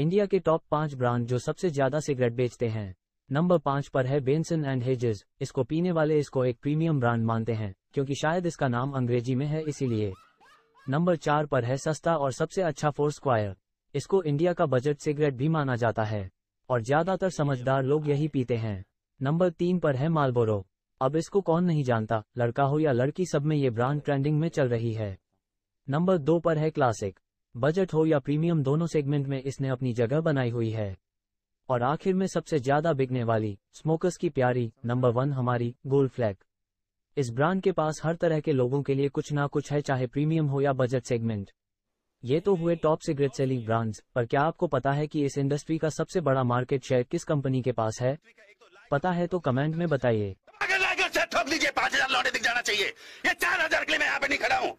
India के top पांच brand जो सबसे ज्यादा सिगरेट बेचते हैं नंबर पांच पर है बेंसन एंड हेजेस इसको पीने वाले इसको एक प्रीमियम ब्रांड मानते हैं क्योंकि शायद इसका नाम अंग्रेजी में है इसीलिए नंबर चार पर है सस्ता और सबसे अच्छा फोर स्क्वायर इसको इंडिया का बजट सिगरेट भी माना जाता है और ज्यादातर समझदार लोग यही पीते हैं नंबर तीन पर है मालबोरो अब इसको कौन नहीं जानता लड़का हो या लड़की सब में ये ब्रांड ट्रेंडिंग में चल रही है नंबर दो पर है क्लासिक बजट हो या प्रीमियम दोनों सेगमेंट में इसने अपनी जगह बनाई हुई है और आखिर में सबसे ज्यादा बिकने वाली स्मोकर्स की प्यारी नंबर वन हमारी गोल्ड फ्लैग इस ब्रांड के पास हर तरह के लोगों के लिए कुछ ना कुछ है चाहे प्रीमियम हो या बजट सेगमेंट ये तो हुए टॉप सिगरेट सेलिंग ब्रांड्स पर क्या आपको पता है कि इस इंडस्ट्री का सबसे बड़ा मार्केट शेयर किस कंपनी के पास है पता है तो कमेंट में बताइए ठोक दीजिए पाँच हजार लौटे दिख जाना चाहिए ये चार हजार के लिए मैं यहाँ पे नहीं खड़ा हूँ